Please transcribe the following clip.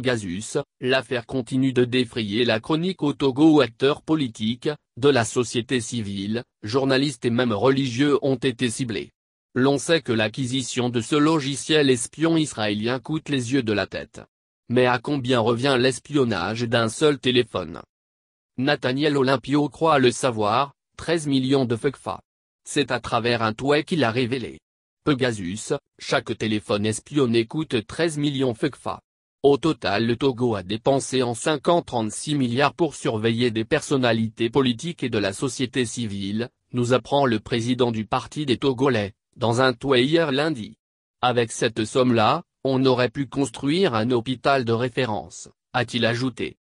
Pegasus, l'affaire continue de défrayer la chronique au Togo où acteurs politiques, de la société civile, journalistes et même religieux ont été ciblés. L'on sait que l'acquisition de ce logiciel espion israélien coûte les yeux de la tête. Mais à combien revient l'espionnage d'un seul téléphone Nathaniel Olympio croit le savoir, 13 millions de FECFA. C'est à travers un toit qu'il a révélé. Pegasus, chaque téléphone espionné coûte 13 millions FECFA. Au total le Togo a dépensé en 5 ans 36 milliards pour surveiller des personnalités politiques et de la société civile, nous apprend le président du Parti des Togolais, dans un tweet hier lundi. Avec cette somme-là, on aurait pu construire un hôpital de référence, a-t-il ajouté.